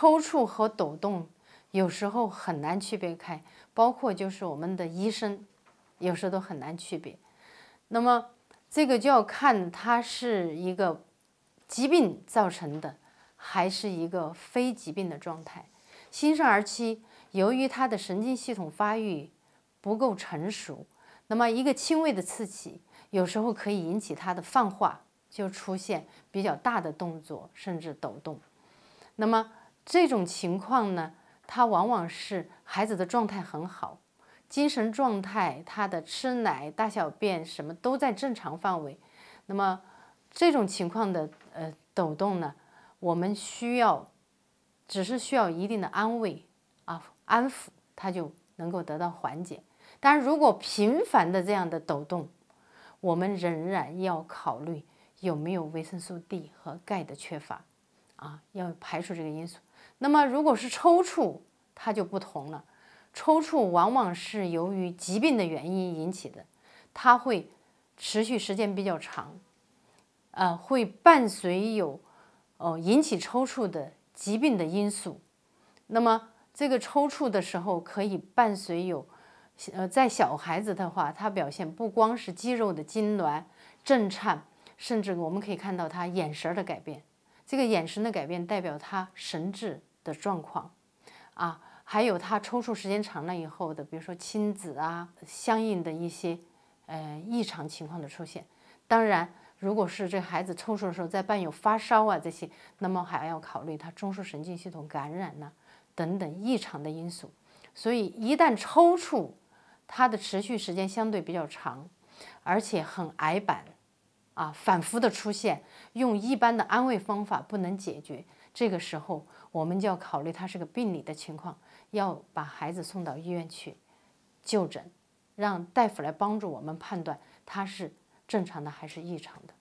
抽搐和抖动有时候很难区别开，包括就是我们的医生有时候都很难区别。那么这个就要看它是一个疾病造成的，还是一个非疾病的状态。新生儿期由于他的神经系统发育不够成熟，那么一个轻微的刺激有时候可以引起他的泛化，就出现比较大的动作甚至抖动。那么这种情况呢，他往往是孩子的状态很好，精神状态，他的吃奶、大小便什么都在正常范围。那么这种情况的呃抖动呢，我们需要只是需要一定的安慰啊安抚，他就能够得到缓解。但如果频繁的这样的抖动，我们仍然要考虑有没有维生素 D 和钙的缺乏。啊，要排除这个因素。那么，如果是抽搐，它就不同了。抽搐往往是由于疾病的原因引起的，它会持续时间比较长，呃，会伴随有，哦，引起抽搐的疾病的因素。那么，这个抽搐的时候可以伴随有，呃，在小孩子的话，他表现不光是肌肉的痉挛、震颤，甚至我们可以看到他眼神的改变。这个眼神的改变代表他神智的状况，啊，还有他抽搐时间长了以后的，比如说亲子啊，相应的一些呃异常情况的出现。当然，如果是这孩子抽搐的时候再伴有发烧啊这些，那么还要考虑他中枢神经系统感染呢等等异常的因素。所以，一旦抽搐，它的持续时间相对比较长，而且很矮板。啊，反复的出现，用一般的安慰方法不能解决，这个时候我们就要考虑他是个病理的情况，要把孩子送到医院去就诊，让大夫来帮助我们判断他是正常的还是异常的。